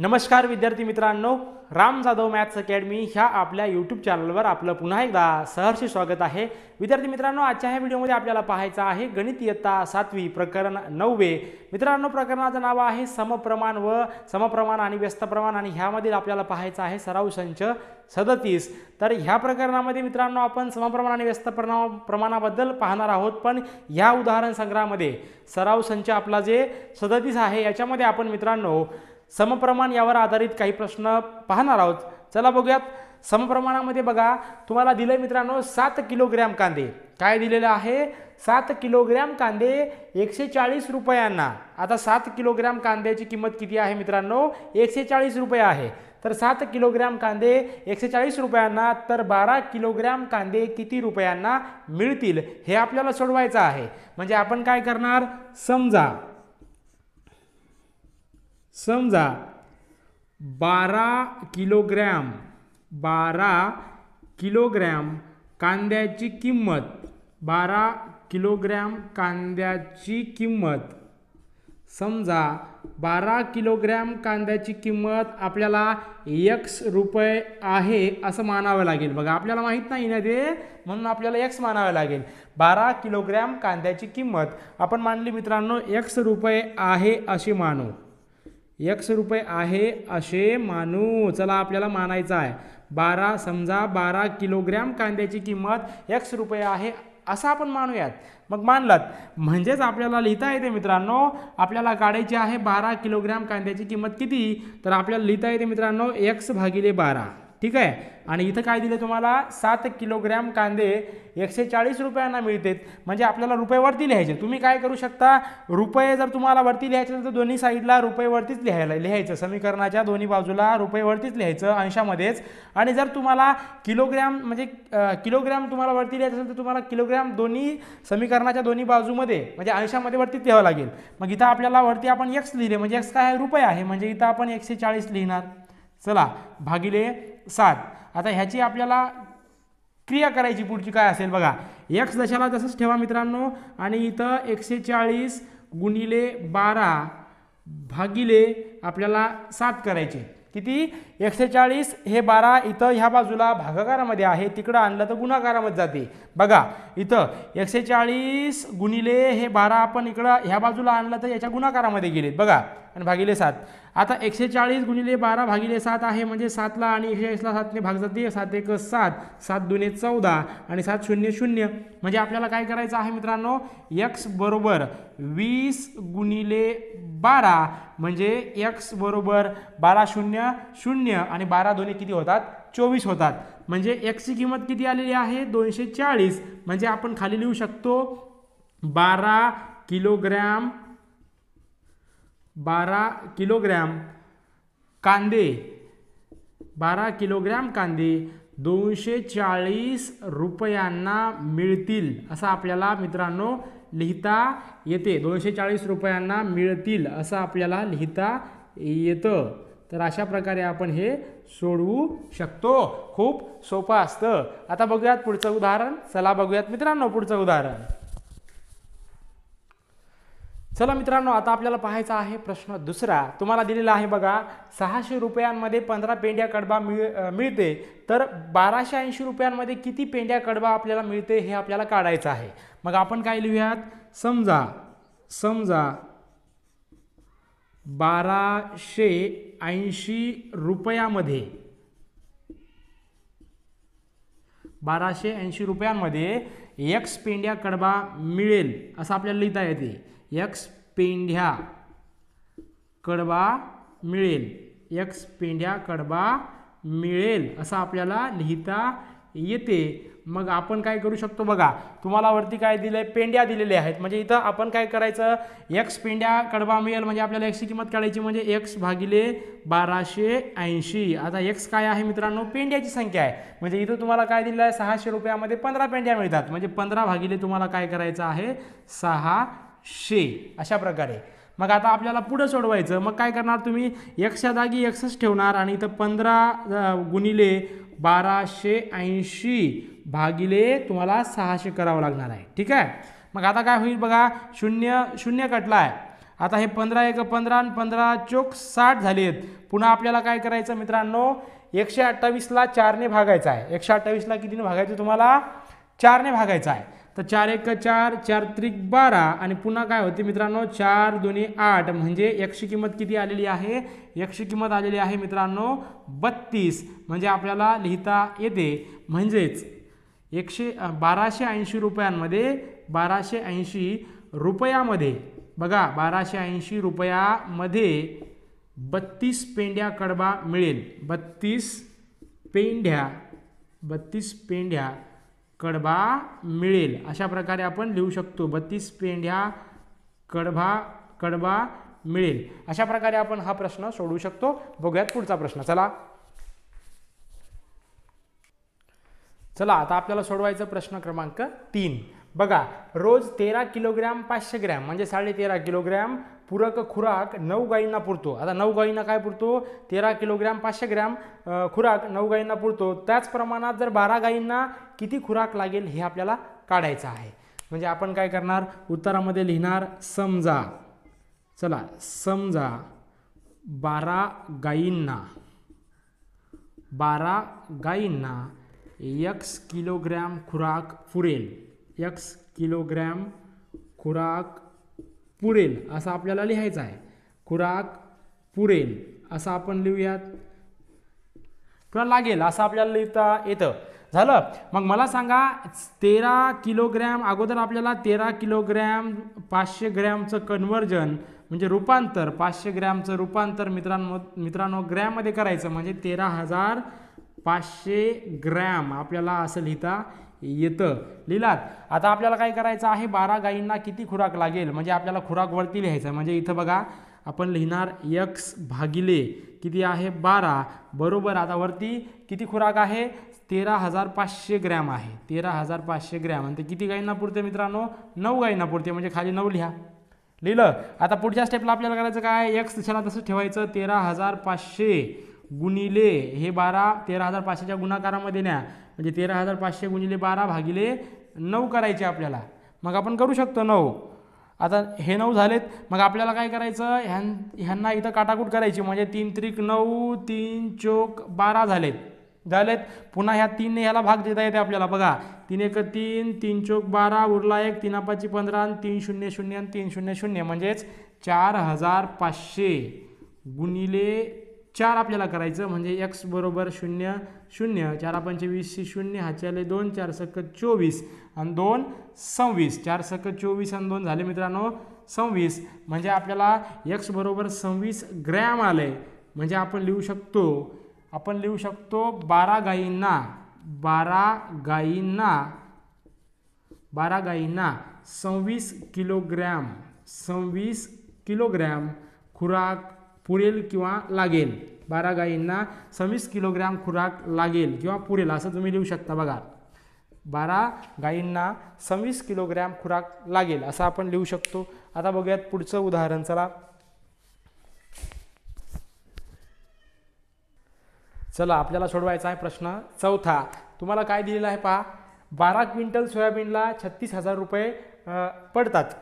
नमस्कार विद्यार्थी मित्रांनो राम जाधव मॅथ्स अकॅडमी ह्या आपल्या यूट्यूब चॅनलवर आपलं पुन्हा एकदा सहर्ष स्वागत आहे विद्यार्थी मित्रांनो आजच्या ह्या व्हिडिओमध्ये आपल्याला पाहायचं आहे गणित इयत्ता सातवी प्रकरण नववे मित्रांनो प्रकरणाचं नाव आहे समप्रमाण व समप्रमाण आणि व्यस्त प्रमाण आणि ह्यामधील आपल्याला पाहायचं आहे सराव संच सदतीस तर ह्या प्रकरणामध्ये मित्रांनो आपण समप्रमाण आणि व्यस्त प्रमा प्रमाणाबद्दल पाहणार आहोत पण ह्या उदाहरण संग्रहामध्ये सराव संच आपला जे सदतीस आहे याच्यामध्ये आपण मित्रांनो समप्रमाण यावर आधारित काही प्रश्न पाहणार आहोत चला बघूयात समप्रमाणामध्ये बघा तुम्हाला दिलं मित्रांनो सात किलोग्रॅम कांदे काय दिलेलं आहे सात किलोग्रॅम कांदे एकशे चाळीस रुपयांना आता सात किलोग्रॅम कांद्याची किंमत किती आहे मित्रांनो एकशे चाळीस रुपये आहे तर सात किलोग्रॅम कांदे एकशे चाळीस रुपयांना तर बारा किलोग्रॅम कांदे किती रुपयांना मिळतील हे आपल्याला सोडवायचं आहे म्हणजे आपण काय करणार समजा समजा बारा किलोग्रॅम बारा किलोग्रॅम कांद्याची किंमत बारा किलोग्रॅम कांद्याची किंमत समजा बारा किलोग्रॅम कांद्याची किंमत आपल्याला एक्स रुपये आहे असं मानावं लागेल बघा आपल्याला माहीत नाही ना ते म्हणून आपल्याला एक्स मानावं लागेल बारा किलोग्रॅम कांद्याची किंमत आपण मानली मित्रांनो एक्स रुपये आहे अशी मानू एक्स रुपये आहे असे मानू चला आपल्याला मानायचं आहे बारा समजा बारा किलोग्रॅम कांद्याची किंमत एक्स रुपये आहे असं आपण मानूयात मग मानलात म्हणजेच आपल्याला लिहिता येते मित्रांनो आपल्याला काढायची आहे बारा किलोग्रॅम कांद्याची किंमत किती तर आपल्याला लिहिता येते मित्रांनो एक्स भागिले बारा ठीक आहे आणि इथं काय दिले तुम्हाला सात किलोग्रॅम कांदे एकशे चाळीस रुपयांना मिळतात म्हणजे आपल्याला रुपये वरती लिहायचे तुम्ही काय करू शकता रुपये जर तुम्हाला वरती लिहायचे तर दोन्ही साईडला रुपयेवरतीच लिहायला लिहायचं समीकरणाच्या दोन्ही बाजूला रुपयेवरतीच लिहायचं अंशामध्येच आणि जर तुम्हाला किलोग्रॅम म्हणजे किलोग्रॅम तुम्हाला वरती लिहायचं असेल तर तुम्हाला किलोग्रॅम दोन्ही समीकरणाच्या दोन्ही बाजूमध्ये म्हणजे अंशामध्ये वरतीच लिहावं लागेल मग इथं आपल्याला वरती आपण एक्स लिहिले म्हणजे एक्स काय रुपये आहे म्हणजे इथं आपण एकशे चाळीस लिहिणार चला भागिले सात आता ह्याची आपल्याला क्रिया करायची पुढची काय असेल बघा एक्स दशाला तसंच ठेवा मित्रांनो आणि इथं एकशे चाळीस गुणिले बारा भागिले आपल्याला सात करायचे किती एकशे चाळीस हे बारा इथं ह्या बाजूला भागाकारामध्ये आहे तिकडं आणलं तर गुणाकारामध्ये जाते बघा इथं एकशे चाळीस गुणिले हे बारा आपण इकडं ह्या बाजूला आणलं तर याच्या गुणाकारामध्ये गेलेत बघा आणि भागिले सात आता एकशे चाळीस गुणिले बारा भागिले सात आहे म्हणजे सातला आणि एकशे चाळीसला सातने भाग जाते सात एक सात सात दुने चौदा आणि सात शून्य शून्य म्हणजे आपल्याला काय करायचं आहे मित्रांनो एक्स बरोबर वीस गुणिले बारा म्हणजे एक्स बरोबर बारा शून्य शून्य आणि बारा दोन्ही किती होतात चोवीस होतात म्हणजे एक्सची किंमत किती आलेली आहे दोनशे चाळीस म्हणजे आपण खाली लिहू शकतो बारा किलोग्रॅम बारा किलोग्रॅम कांदे बारा किलोग्रॅम कांदे दोनशे चाळीस रुपयांना मिळतील असं आपल्याला मित्रांनो लिहिता येते दोनशे चाळीस रुपयांना मिळतील असं आपल्याला लिहिता येतं तर अशा प्रकारे आपण हे सोडवू शकतो खूप सोपं असतं आता बघूयात पुढचं उदाहरण चला बघूयात मित्रांनो पुढचं उदाहरण चला मित्रांनो आता आपल्याला पाहायचा आहे प्रश्न दुसरा तुम्हाला दिलेला आहे बघा सहाशे रुपयांमध्ये पंधरा पेंड्या कडबा मिळ मिळते तर बाराशे ऐंशी रुपयांमध्ये किती पेंड्या कडबा आपल्याला मिळते हे आपल्याला काढायचं आहे मग आपण काय लिहूयात समजा समजा बाराशे ऐंशी रुपयामध्ये बाराशे ऐंशी रुपयांमध्ये एक्स पेंढ्या कडबा मिळेल असं आपल्याला लिहिता येते यक्स पेंढ्या कडबा मिळेल एक्स पेंढ्या कडबा मिळेल असं आपल्याला लिहिता येते मग आपण काय करू शकतो बघा तुम्हाला वरती काय दिलं आहे पेंड्या दिलेल्या आहेत म्हणजे इथं आपण काय करायचं एक्स पेंड्या कडवा मिळेल म्हणजे आपल्याला एक्सची किंमत काढायची म्हणजे एक्स भागिले बाराशे ऐंशी आता एक्स काय आहे मित्रांनो पेंड्याची संख्या आहे म्हणजे इथं तुम्हाला काय दिलं आहे सहाशे रुपयामध्ये पंधरा पेंड्या मिळतात म्हणजे पंधरा भागिले तुम्हाला काय करायचं आहे सहाशे अशा प्रकारे मग आता आपल्याला पुढं सोडवायचं मग काय करणार तुम्ही एकशा जागी एकसच ठेवणार आणि इथं पंधरा गुणिले बाराशे ऐंशी भागिले तुम्हाला सहाशे करावं लागणार आहे ठीक आहे मग आता काय होईल बघा शून्य शून्य कटला आहे आता हे पंधरा एक पंधरा आणि पंधरा चोक साठ झाले आहेत पुन्हा आपल्याला काय करायचं मित्रांनो एकशे अठ्ठावीसला चारने भागायचं आहे एकशे अठ्ठावीसला कितीने भागायचं तुम्हाला चारने भागायचं आहे तर चार एक चार चार त्रिक बारा आणि पुन्हा काय होते मित्रांनो चार दोन्ही आठ म्हणजे एकशे किंमत किती आलेली आहे एकशे किंमत आलेली आहे मित्रांनो बत्तीस म्हणजे आपल्याला लिहिता येते म्हणजेच एकशे बाराशे ऐंशी रुपयांमध्ये बाराशे ऐंशी रुपयामध्ये बघा बाराशे ऐंशी रुपयामध्ये बत्तीस पेंढ्या कडबा मिळेल बत्तीस पेंढ्या बत्तीस पेंढ्या कडबा मिळेल अशा प्रकारे आपण लिहू शकतो बत्तीस पेंढ्या कडबा कडबा मिळेल अशा प्रकारे आपण हा प्रश्न सोडवू शकतो बघूयात पुढचा प्रश्न चला चला आता आपल्याला सोडवायचं प्रश्न क्रमांक तीन बघा रोज तेरा किलोग्रॅम पाचशे ग्रॅम म्हणजे साडे तेरा किलोग्रॅम पूरक खुराक नऊ गायींना पुरतो आता नऊ गायींना काय पुरतो तेरा किलोग्रॅम पाचशे ग्रॅम खुराक नऊ गायींना पुरतो त्याच प्रमाणात जर बारा गाईंना किती खुराक लागेल हे आपल्याला काढायचं आहे म्हणजे आपण काय करणार उत्तरामध्ये लिहिणार समजा चला समजा बारा गाईंना बारा गाईंना यक्स किलोग्रॅम खुराक पुरेल यक्स किलोग्रॅम खुराक पुरेल असं आपल्याला लिहायचं आहे खुराक पुरेल असं आपण लिहूयात किंवा लागेल असं आपल्याला लिहिता येतं झालं मग मला सांगा तेरा किलोग्रॅम अगोदर आपल्याला तेरा किलोग्रॅम पाचशे ग्रॅमचं कन्वर्जन म्हणजे रूपांतर पाचशे ग्रॅमचं रूपांतर मित्रांनो मित्रांनो ग्रॅममध्ये करायचं म्हणजे तेरा हजार पाचशे ग्रॅम आपल्याला असं लिहिता येतं लिहिलात आता आपल्याला काय करायचं आहे बारा गायींना किती खुराक लागेल म्हणजे आपल्याला खुराकवरती लिहायचं म्हणजे इथं बघा आपण लिहिणार यक्स भागिले किती आहे बारा बरोबर आता वरती किती खुराक आहे तेरा हजार पाचशे ग्रॅम आहे तेरा हजार पाचशे ग्रॅम आणि ते किती गायींना पुरते मित्रांनो नऊ गायींना पुरते म्हणजे खाली नऊ लिहा लिहिलं आता पुढच्या स्टेपला आपल्याला करायचं काय यक्स दिशाला तसं ठेवायचं तेरा हजार पाचशे गुणिले हे बारा तेरा हजार पाचशेच्या गुणाकारामध्ये न्या म्हणजे तेरा हजार पाचशे गुणिले बारा भागिले नऊ करायचे आपल्याला मग आपण करू शकतो नऊ आता हे नऊ झालेत मग आपल्याला काय करायचं ह्यां ह्यांना इथं काटाकूट करायची म्हणजे तीन त्रिक नऊ तीन चोक बारा झालेत झालेत पुन्हा ह्या तीनने ह्याला भाग देता येते आपल्याला बघा तीन एक तीन तीन चोक बारा उरला एक तीन पाचशे पंधरा आणि तीन शून्य शून्य आणि तीन शून्य शून्य म्हणजेच चार हजार पाचशे गुणिले चार आपल्याला करायचं म्हणजे एक्स बरोबर शून्य शून्य चार पंचवीसशे शून्य आले दोन चार सक्कत चोवीस आणि दोन सव्वीस चार सक्कत चोवीस आणि दोन झाले मित्रांनो सव्वीस म्हणजे आपल्याला एक्स बरोबर सव्वीस ग्रॅम आले म्हणजे आपण लिहू शकतो आपण लिहू शकतो बारा गायींना बारा गायींना बारा गायींना सव्वीस किलोग्रॅम सव्वीस किलोग्रॅम खुराक पुरेल किंवा लागेल बारा गायींना सव्वीस किलोग्रॅम खुराक लागेल किंवा पुरेल असं तुम्ही लिहू शकता बघा बारा गायींना सव्वीस किलोग्रॅम खुराक लागेल असं आपण लिहू शकतो आता बघूयात पुढचं उदाहरण चला चला आपल्याला सोडवायचा आहे प्रश्न चौथा तुम्हाला काय दिलेला आहे पहा बारा क्विंटल सोयाबीनला छत्तीस हजार रुपये पडतात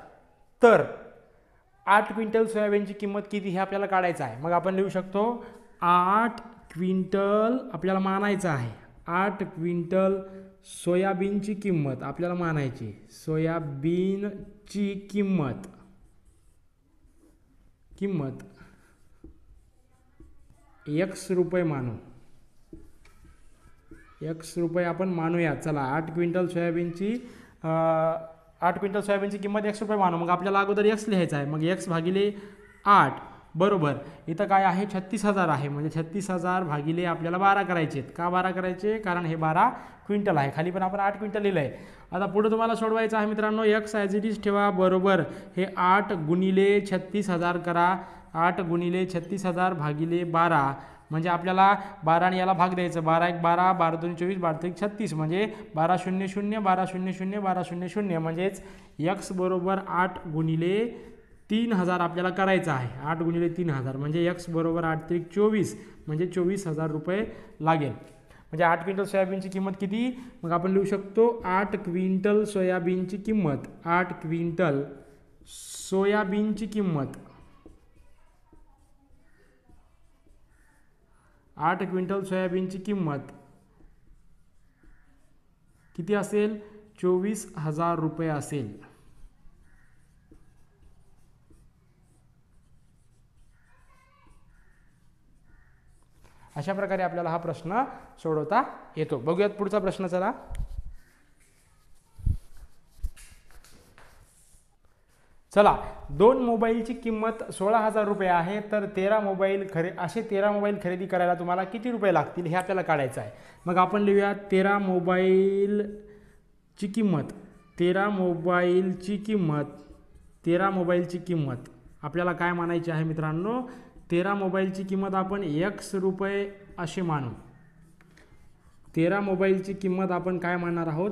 तर आठ क्विंटल सोयाबीनची किंमत किती हे आपल्याला काढायचं आहे मग आपण लिहू शकतो आठ क्विंटल आपल्याला मानायचं आहे आठ क्विंटल सोयाबीनची किंमत आपल्याला मानायची सोयाबीनची किंमत किंमत एक्स रुपये मानू एक्स रुपये आपण मानूया चला आठ क्विंटल सोयाबीनची आठ क्विंटल सोयाबीनची किंमत एक्स रुपये मानू मग आपल्याला अगोदर एक्स लिहायचं आहे मग एक्स भागिले आठ बरोबर इथं काय आहे छत्तीस हजार आहे म्हणजे छत्तीस हजार भागिले आपल्याला बारा करायचे आहेत का बारा करायचे कारण हे बारा क्विंटल आहे खाली पण आपण आठ क्विंटल लिहिलं आहे आता पुढे तुम्हाला सोडवायचं आहे मित्रांनो एक्स ॲज इट इज ठेवा बरोबर हे आठ गुणिले छत्तीस हजार करा आठ गुणिले छत्तीस हजार भागिले बारा म्हणजे आपल्याला बारा आणि याला भाग द्यायचा बारा एक बारा बारा दोन चोवीस बारा तरी छत्तीस म्हणजे बारा शून्य शून्य बारा शून्य शून्य बारा शून्य शून्य म्हणजेच यक्स बरोबर आठ गुणिले तीन हजार आपल्याला करायचं आहे आठ गुणिले तीन हजार म्हणजे यक्स बरोबर आठ तरी चोवीस म्हणजे चोवीस हजार रुपये लागेल म्हणजे आठ क्विंटल सोयाबीनची किंमत किती मग आपण लिहू शकतो आठ क्विंटल सोयाबीनची किंमत आठ क्विंटल सोयाबीनची किंमत आठ क्विंटल सोयाबीनची किंमत किती असेल चोवीस हजार रुपये असेल अशा प्रकारे आपल्याला हा प्रश्न सोडवता येतो बघूयात पुढचा प्रश्न चला चला दोन मोबाईलची किंमत सोळा हजार रुपये आहे तर तेरा मोबाईल खरे असे तेरा मोबाईल खरेदी करायला तुम्हाला किती रुपये लागतील हे आपल्याला काढायचं आहे मग आपण लिहूया तेरा मोबाईलची किंमत तेरा मोबाईलची किंमत तेरा मोबाईलची किंमत आपल्याला काय मानायची आहे मित्रांनो तेरा मोबाईलची किंमत आपण एक्स रुपये असे मानू तेरा मोबाईलची किंमत आपण काय मानणार आहोत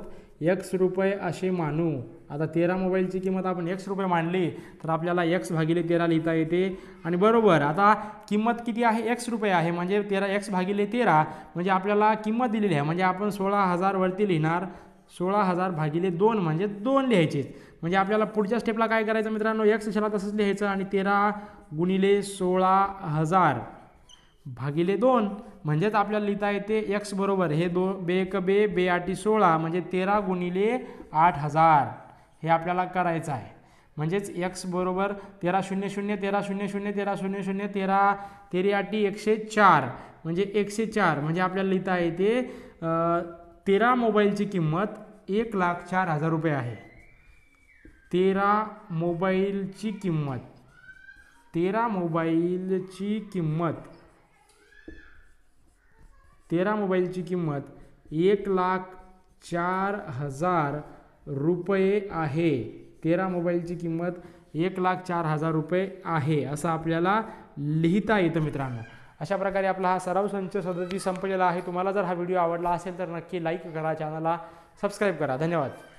एक्स रुपये असे मानू आता तेरा मोबाईलची किंमत आपण एक्स रुपये मांडली तर आपल्याला एक्स भागिले तेरा लिहिता येते आणि बरोबर आता किंमत किती आहे एक्स रुपये आहे म्हणजे तेरा एक्स भागिले तेरा म्हणजे आपल्याला किंमत दिलेली आहे म्हणजे आपण सोळा हजारवरती लिहिणार सोळा हजार भागिले दोन म्हणजे दोन लिहायचे म्हणजे आपल्याला पुढच्या स्टेपला काय करायचं मित्रांनो एक्स शाला तसंच लिहायचं आणि तेरा गुणिले सोळा हजार भागिले दोन म्हणजेच आपल्याला लिहिता येते एक्स बरोबर हे दो बेक बे बेआटी सोळा म्हणजे तेरा गुणिले आठ हजार हे आपल्याला करायचं आहे म्हणजेच एक्स बरोबर तेरा शून्य शून्य तेरा शून्य शून्य तेरा शून्य शून्य तेरा तेरी आठी एकशे चार म्हणजे एकशे चार म्हणजे आपल्याला लिहिता येते तेरा मोबाईलची किंमत एक लाख चार हजार रुपये आहे तेरा मोबाईलची किंमत तेरा मोबाईलची किंमत तेरा मोबाईलची किंमत एक लाख चार हजार रुपये आहे तेरा मोबाईलची किंमत एक लाख चार हजार रुपये आहे असं आपल्याला लिहिता येतं मित्रांनो अशा प्रकारे आपला हा सराव संच सदती संपलेला आहे तुम्हाला जर हा व्हिडिओ आवडला असेल तर नक्की लाईक करा चॅनलला सबस्क्राईब करा धन्यवाद